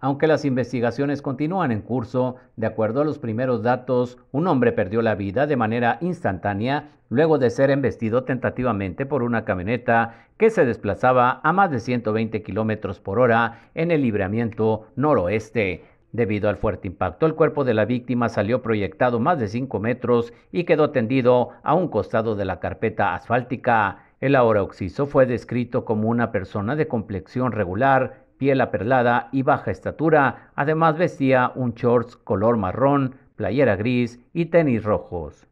aunque las investigaciones continúan en curso. De acuerdo a los primeros datos, un hombre perdió la vida de manera instantánea luego de ser embestido tentativamente por una camioneta que se desplazaba a más de 120 kilómetros por hora en el libramiento noroeste. Debido al fuerte impacto, el cuerpo de la víctima salió proyectado más de 5 metros y quedó tendido a un costado de la carpeta asfáltica. El ahora occiso fue descrito como una persona de complexión regular, piel perlada y baja estatura. Además vestía un shorts color marrón, playera gris y tenis rojos.